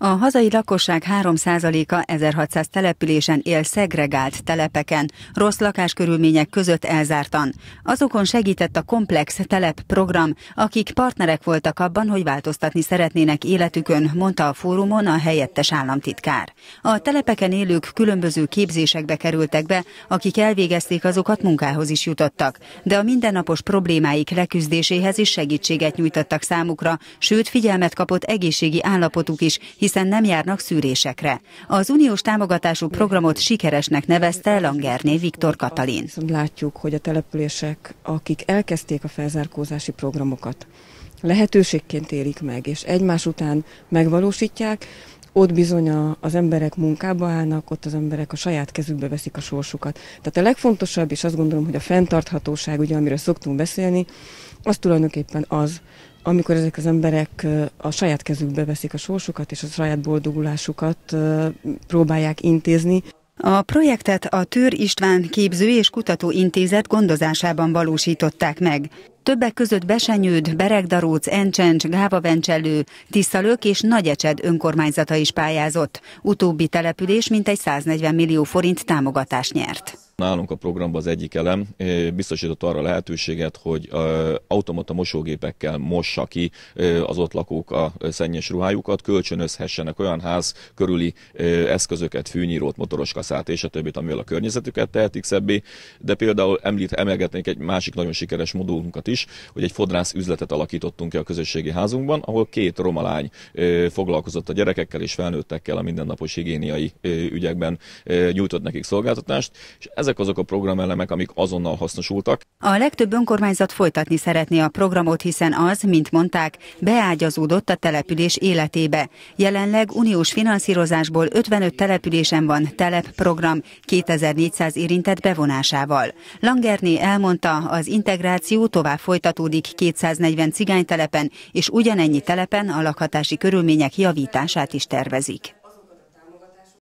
A hazai lakosság 3%-a 1600 településen él szegregált telepeken, rossz lakáskörülmények között elzártan. Azokon segített a Komplex Telep program, akik partnerek voltak abban, hogy változtatni szeretnének életükön, mondta a fórumon a helyettes államtitkár. A telepeken élők különböző képzésekbe kerültek be, akik elvégezték azokat munkához is jutottak, de a mindennapos problémáik leküzdéséhez is segítséget nyújtottak számukra, sőt figyelmet kapott egészségi állapotuk is, hiszen nem járnak szűrésekre. Az uniós támogatású programot sikeresnek nevezte Langerné Viktor Katalin. Látjuk, hogy a települések, akik elkezdték a felzárkózási programokat, lehetőségként élik meg, és egymás után megvalósítják, ott bizony a, az emberek munkába állnak, ott az emberek a saját kezükbe veszik a sorsukat. Tehát a legfontosabb, és azt gondolom, hogy a fenntarthatóság, ugye, amiről szoktunk beszélni, az tulajdonképpen az, amikor ezek az emberek a saját kezükbe veszik a sorsukat, és a saját boldogulásukat próbálják intézni. A projektet a Tőr István Képző és Kutató Intézet gondozásában valósították meg. Többek között Besenyőd, Beregdaróc, Encsencs, Gávavencselő, Tiszalök és Nagyecsed önkormányzata is pályázott. Utóbbi település mintegy 140 millió forint támogatást nyert. Nálunk a programban az egyik elem biztosított arra lehetőséget, hogy automata mosógépekkel mossa ki az ott lakók a szennyes ruhájukat, kölcsönözhessenek olyan ház körüli eszközöket, fűnyírót, motoros kaszát és a többit, amivel a környezetüket tehetik szebbé. De például említ, emelgetnék egy másik nagyon sikeres modulunkat is, hogy egy fodrász üzletet alakítottunk ki a közösségi házunkban, ahol két romalány foglalkozott a gyerekekkel és felnőttekkel a mindennapos higiéniai ügyekben nyújtott nekik szolgáltatást, és ez ezek azok a programelemek, amik azonnal hasznosultak. A legtöbb önkormányzat folytatni szeretné a programot, hiszen az, mint mondták, beágyazódott a település életébe. Jelenleg uniós finanszírozásból 55 településen van telep program 2400 érintett bevonásával. Langerné elmondta, az integráció tovább folytatódik 240 cigánytelepen, és ugyanennyi telepen a lakhatási körülmények javítását is tervezik.